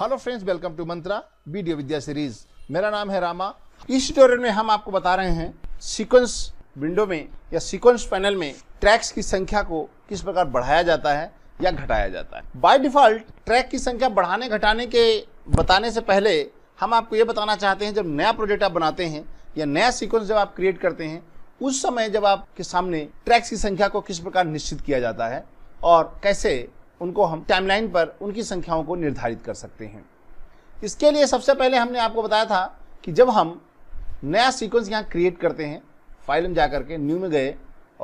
hello friends welcome to Mantra video Vidya series मेरा नाम है रामा इस ट्यूटोरियल में हम आपको बता रहे हैं सीक्वेंस विंडो में या सीक्वेंस पैनल में ट्रैक्स की संख्या को किस प्रकार बढ़ाया जाता है या घटाया जाता है बाय डिफॉल्ट ट्रैक की संख्या बढ़ाने घटाने के बताने से पहले हम आपको ये बताना चाहते हैं जब नया प्रोजेक्ट आप बनाते हैं या नया सीक्वेंस जब आप क्रिएट करते हैं उस समय जब आपके सामने ट्रैक्स की संख्या को किस प्रकार निश्चित किया जाता है और कैसे उनको हम टाइमलाइन पर उनकी संख्याओं को निर्धारित कर सकते हैं इसके लिए सबसे पहले हमने आपको बताया था कि जब हम नया सीक्वेंस यहाँ क्रिएट करते हैं फाइल में जा के न्यू में गए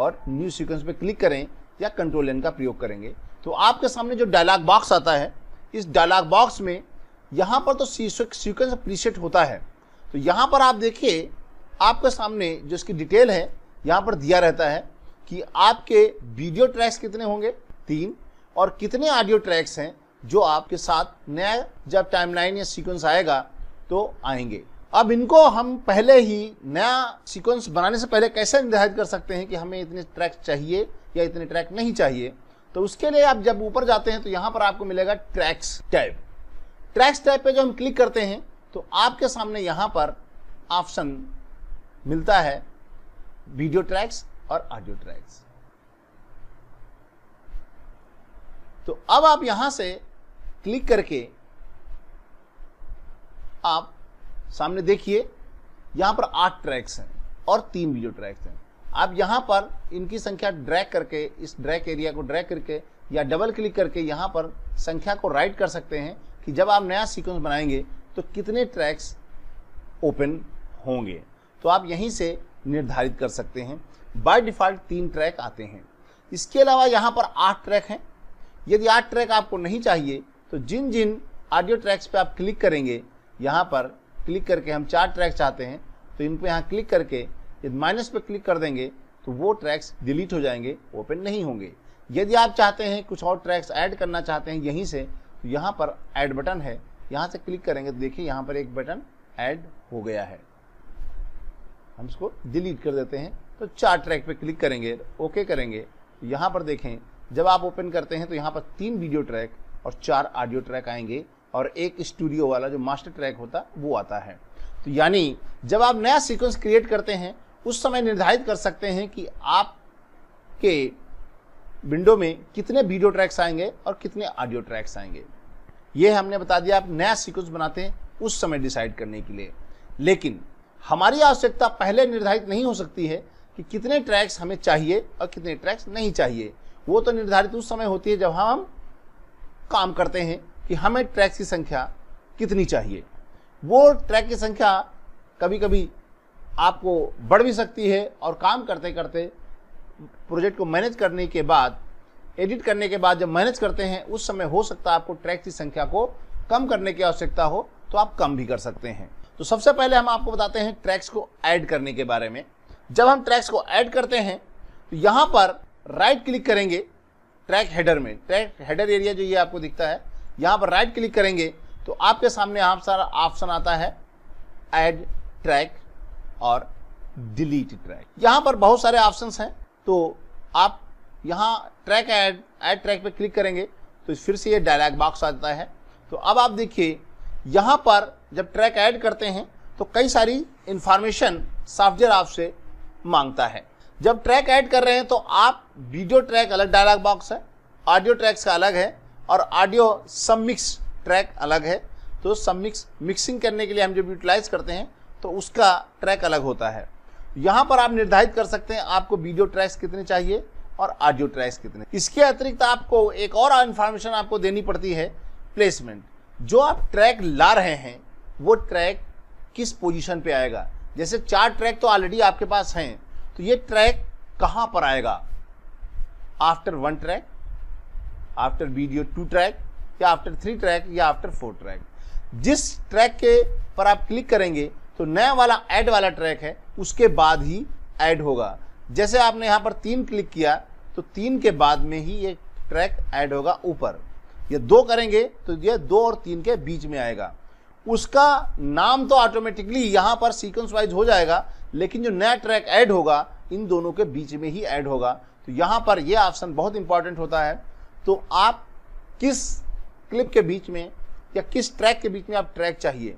और न्यू सीक्वेंस पर क्लिक करें या कंट्रोल एन का प्रयोग करेंगे तो आपके सामने जो डायलॉग बॉक्स आता है इस डायलॉग बॉक्स में यहाँ पर तो सीक्वेंस प्रीसेट होता है तो यहाँ पर आप देखिए आपके सामने जो इसकी डिटेल है यहाँ पर दिया रहता है कि आपके वीडियो ट्रैक्स कितने होंगे तीन और कितने ऑडियो ट्रैक्स हैं जो आपके साथ नया जब टाइमलाइन या सीक्वेंस आएगा तो आएंगे अब इनको हम पहले ही नया सीक्वेंस बनाने से पहले कैसे निर्धारित कर सकते हैं कि हमें इतने ट्रैक चाहिए या इतने ट्रैक नहीं चाहिए तो उसके लिए आप जब ऊपर जाते हैं तो यहां पर आपको मिलेगा ट्रैक्स टैब ट्रैक्स टैब पे जब हम क्लिक करते हैं तो आपके सामने यहां पर ऑप्शन मिलता है वीडियो ट्रैक्स और ऑडियो ट्रैक्स तो अब आप यहां से क्लिक करके आप सामने देखिए यहां पर आठ ट्रैक्स हैं और तीन वीडियो ट्रैक्स हैं आप यहां पर इनकी संख्या ड्रैग करके इस ड्रैक एरिया को ड्रैग करके या डबल क्लिक करके यहां पर संख्या को राइट कर सकते हैं कि जब आप नया सीक्वेंस बनाएंगे तो कितने ट्रैक्स ओपन होंगे तो आप यहीं से निर्धारित कर सकते हैं बाय डिफ़ॉल्ट तीन ट्रैक आते हैं इसके अलावा यहाँ पर आठ ट्रैक हैं यदि आठ ट्रैक आपको नहीं चाहिए तो जिन जिन ऑडियो ट्रैक्स पे आप क्लिक करेंगे यहाँ पर क्लिक करके हम चार ट्रैक चाहते हैं तो इन पर यहाँ क्लिक करके यदि माइनस पे क्लिक कर देंगे तो वो ट्रैक्स डिलीट हो जाएंगे ओपन नहीं होंगे यदि आप चाहते हैं कुछ और ट्रैक्स ऐड करना चाहते हैं यहीं से तो यहाँ पर ऐड बटन है यहाँ से क्लिक करेंगे तो देखिए यहाँ पर एक बटन ऐड हो गया है हम इसको डिलीट कर देते हैं तो चार ट्रैक पर क्लिक करेंगे ओके करेंगे यहाँ पर देखें जब आप ओपन करते हैं तो यहाँ पर तीन वीडियो ट्रैक और चार ऑडियो ट्रैक आएंगे और एक स्टूडियो वाला जो मास्टर ट्रैक होता वो आता है तो यानी जब आप नया सीक्वेंस क्रिएट करते हैं उस समय निर्धारित कर सकते हैं कि आपके विंडो में कितने वीडियो ट्रैक्स आएंगे और कितने ऑडियो ट्रैक्स आएंगे ये हमने बता दिया आप नया सीक्वेंस बनाते हैं उस समय डिसाइड करने के लिए लेकिन हमारी आवश्यकता पहले निर्धारित नहीं हो सकती है कि कितने ट्रैक्स हमें चाहिए और कितने ट्रैक्स नहीं चाहिए वो तो निर्धारित उस समय होती है जब हम काम करते हैं कि हमें ट्रैक की संख्या कितनी चाहिए वो ट्रैक की संख्या कभी कभी आपको बढ़ भी सकती है और काम करते करते प्रोजेक्ट को मैनेज करने के बाद एडिट करने के बाद जब मैनेज करते हैं उस समय हो सकता है आपको ट्रैक की संख्या को कम करने की आवश्यकता हो तो आप कम भी कर सकते हैं तो सबसे पहले हम आपको बताते हैं ट्रैक्स को ऐड करने के बारे में जब हम ट्रैक्स को ऐड करते हैं तो यहाँ पर राइट क्लिक करेंगे ट्रैक हेडर में ट्रैक हेडर एरिया जो ये आपको दिखता है यहाँ पर राइट क्लिक करेंगे तो आपके सामने यहाँ सारा ऑप्शन आता है ऐड ट्रैक और डिलीट ट्रैक यहाँ पर बहुत सारे ऑप्शन हैं तो आप यहाँ ट्रैक एड एड ट्रैक पर क्लिक करेंगे तो फिर से ये डायलॉग बॉक्स आ जाता है तो अब आप देखिए यहाँ पर जब ट्रैक ऐड करते हैं तो कई सारी इन्फॉर्मेशन सॉफ्टवेयर आपसे मांगता है जब ट्रैक ऐड कर रहे हैं तो आप वीडियो ट्रैक अलग डायलॉग बॉक्स है ऑडियो ट्रैक्स का अलग है और ऑडियो सबमिक्स ट्रैक अलग है तो सबमिक्स मिक्सिंग करने के लिए हम जब यूटिलाइज करते हैं तो उसका ट्रैक अलग होता है यहाँ पर आप निर्धारित कर सकते हैं आपको वीडियो ट्रैक्स कितने चाहिए और ऑडियो ट्रैक्स कितने इसके अतिरिक्त आपको एक और इन्फॉर्मेशन आपको देनी पड़ती है प्लेसमेंट जो आप ट्रैक ला रहे हैं वो ट्रैक किस पोजीशन पे आएगा जैसे चार ट्रैक तो ऑलरेडी आपके पास हैं तो ये ट्रैक कहां पर आएगा after one track after video two track या आफ्टर थ्री ट्रैक या आफ्टर फोर ट्रैक जिस ट्रैक के पर आप क्लिक करेंगे तो नया वाला ऐड वाला ट्रैक है उसके बाद ही ऐड होगा जैसे आपने यहां पर तीन क्लिक किया तो तीन के बाद में ही ये ट्रैक ऐड होगा ऊपर ये दो करेंगे तो ये दो और तीन के बीच में आएगा उसका नाम तो ऑटोमेटिकली यहां पर सीक्वेंस वाइज हो जाएगा लेकिन जो नया ट्रैक ऐड होगा इन दोनों के बीच में ही ऐड होगा तो यहाँ पर यह ऑप्शन बहुत इंपॉर्टेंट होता है तो आप किस क्लिप के बीच में या किस ट्रैक के बीच में आप ट्रैक चाहिए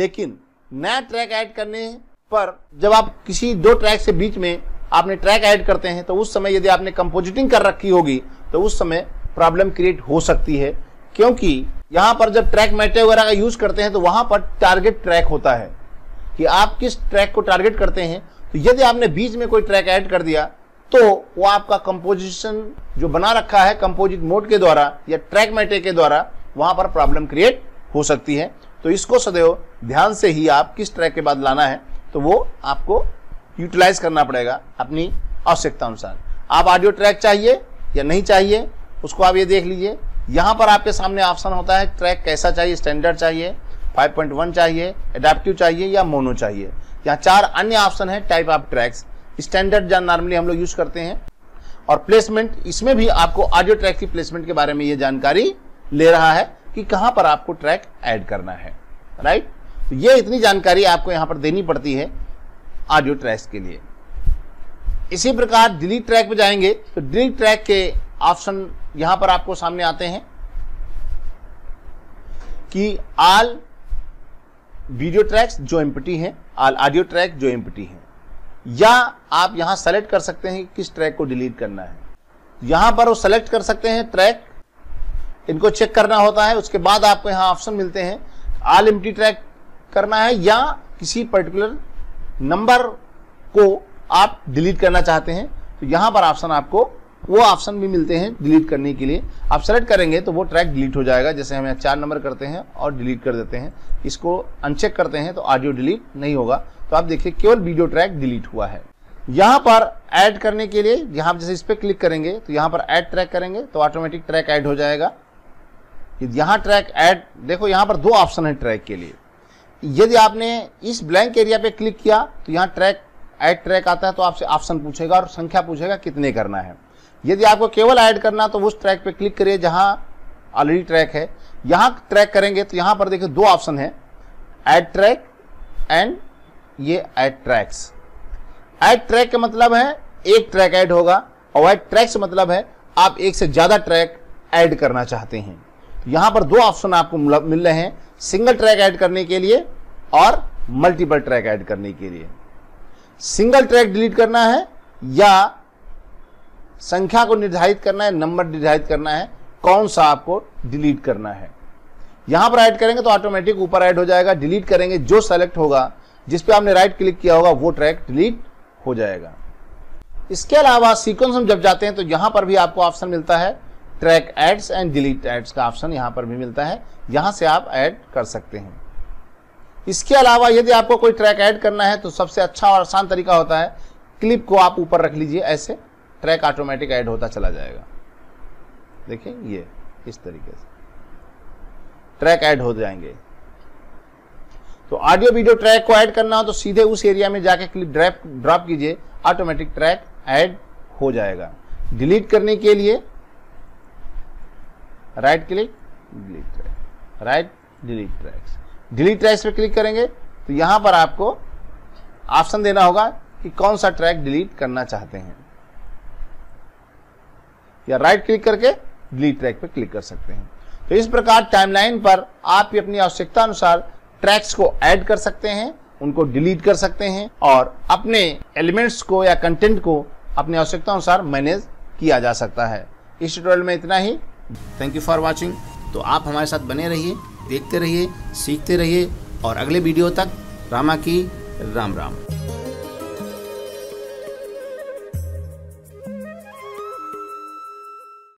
लेकिन नया ट्रैक ऐड करने पर जब आप किसी दो ट्रैक से बीच में आपने ट्रैक ऐड करते हैं तो उस समय यदि आपने कंपोजिटिंग कर रखी होगी तो उस समय प्रॉब्लम क्रिएट हो सकती है क्योंकि यहाँ पर जब ट्रैक मैटे वगैरह का यूज करते हैं तो वहां पर टारगेट ट्रैक होता है कि आप किस ट्रैक को टारगेट करते हैं तो यदि आपने बीच में कोई ट्रैक ऐड कर दिया तो वो आपका कंपोजिशन जो बना रखा है कंपोजिट मोड के द्वारा या ट्रैक मैटे के द्वारा वहां पर प्रॉब्लम क्रिएट हो सकती है तो इसको सदैव ध्यान से ही आप किस ट्रैक के बाद लाना है तो वो आपको यूटिलाइज करना पड़ेगा अपनी आवश्यकता अनुसार आप ऑडियो ट्रैक चाहिए या नहीं चाहिए उसको आप ये देख लीजिए यहाँ पर आपके सामने ऑप्शन होता है ट्रैक कैसा चाहिए स्टैंडर्ड चाहिए 5.1 चाहिए एडाप्टिव चाहिए या मोनो चाहिए यहाँ चार अन्य ऑप्शन है टाइप ऑफ ट्रैक्स स्टैंडर्ड जहाँ नॉर्मली हम लोग यूज करते हैं और प्लेसमेंट इसमें भी आपको ऑडियो ट्रैक की प्लेसमेंट के बारे में ये जानकारी ले रहा है कि कहाँ पर आपको ट्रैक ऐड करना है राइट तो ये इतनी जानकारी आपको यहाँ पर देनी पड़ती है ऑडियो ट्रैक्स के लिए इसी प्रकार डिलीट ट्रैक पर जाएंगे तो डिलीट ट्रैक के ऑप्शन यहां पर आपको सामने आते हैं कि आल वीडियो ट्रैक्स जो एम्पटी हैं ऑडियो ट्रैक जो एम्पटी हैं या आप यहाँ सेलेक्ट कर सकते हैं किस ट्रैक को डिलीट करना है यहाँ पर वो सेलेक्ट कर सकते हैं ट्रैक इनको चेक करना होता है उसके बाद आपको यहाँ ऑप्शन मिलते हैं आल एम्प्टी ट्रैक करना है या किसी पर्टिकुलर नंबर को आप डिलीट करना चाहते हैं तो यहाँ पर ऑप्शन आपको वो ऑप्शन भी मिलते हैं डिलीट करने के लिए आप सेलेक्ट करेंगे तो वो ट्रैक डिलीट हो जाएगा जैसे हम यहाँ चार नंबर करते हैं और डिलीट कर देते हैं इसको अनचेक करते हैं तो ऑडियो डिलीट नहीं होगा तो आप देखिए केवल वीडियो ट्रैक डिलीट हुआ है यहाँ पर ऐड करने के लिए यहाँ जैसे इस पर क्लिक करेंगे तो यहाँ पर ऐड ट्रैक करेंगे तो ऑटोमेटिक ट्रैक ऐड हो जाएगा यहाँ ट्रैक ऐड देखो यहाँ पर दो ऑप्शन है ट्रैक के लिए यदि आपने इस ब्लैंक एरिया पे क्लिक किया तो यहाँ ट्रैक ऐड ट्रैक आता है तो आपसे ऑप्शन पूछेगा और संख्या पूछेगा कितने करना है यदि आपको केवल ऐड करना तो उस ट्रैक पे क्लिक करिए जहां ऑलरेडी ट्रैक है यहां ट्रैक करेंगे तो यहां पर देखिए दो ऑप्शन है ऐड ट्रैक एंड ये ऐड ट्रैक्स ऐड ट्रैक का मतलब है एक ट्रैक ऐड होगा और ऐड ट्रैक्स मतलब है आप एक से ज़्यादा ट्रैक ऐड करना चाहते हैं यहां पर दो ऑप्शन आपको मिल रहे हैं सिंगल ट्रैक ऐड करने के लिए और मल्टीपल ट्रैक ऐड करने के लिए सिंगल ट्रैक डिलीट करना है या संख्या को निर्धारित करना है नंबर निर्धारित करना है कौन सा आपको डिलीट करना है यहां पर ऐड करेंगे तो ऑटोमेटिक ऊपर ऐड हो जाएगा डिलीट करेंगे जो सेलेक्ट होगा जिस पे आपने राइट क्लिक किया होगा वो ट्रैक डिलीट हो जाएगा इसके अलावा सीक्वेंस हम जब जाते हैं तो यहां पर भी आपको ऑप्शन मिलता है track adds and delete adds का ऑप्शन यहां पर भी मिलता है यहां से आप ऐड कर सकते हैं इसके अलावा यदि आपको कोई ट्रैक ऐड करना है तो सबसे अच्छा और आसान तरीका होता है क्लिप को आप ऊपर रख लीजिए ऐसे ट्रैक ऑटोमेटिक ऐड होता चला जाएगा देखिए ये इस तरीके से ट्रैक ऐड हो जाएंगे तो ऑडियो वीडियो ट्रैक को ऐड करना हो तो सीधे उस एरिया में जाके क्लिप ड्रैप ड्रॉप कीजिए ऑटोमेटिक ट्रैक ऐड हो जाएगा डिलीट करने के लिए right click delete track right delete tracks delete tracks पे क्लिक करेंगे तो यहाँ पर आपको ऑप्शन देना होगा कि कौन सा ट्रैक डिलीट करना चाहते हैं या राइट क्लिक करके डिलीट ट्रैक पर क्लिक कर सकते हैं तो इस प्रकार टाइमलाइन पर आप अपनी आवश्यकता अनुसार ट्रैक्स को ऐड कर सकते हैं उनको डिलीट कर सकते हैं और अपने एलिमेंट्स को या कंटेंट को अपनी आवश्यकता अनुसार मैनेज किया जा सकता है इस ट्यूटोरियल में इतना ही थैंक यू फॉर वॉचिंग तो आप हमारे साथ बने रहिए देखते रहिए सीखते रहिए और अगले वीडियो तक रामा की राम राम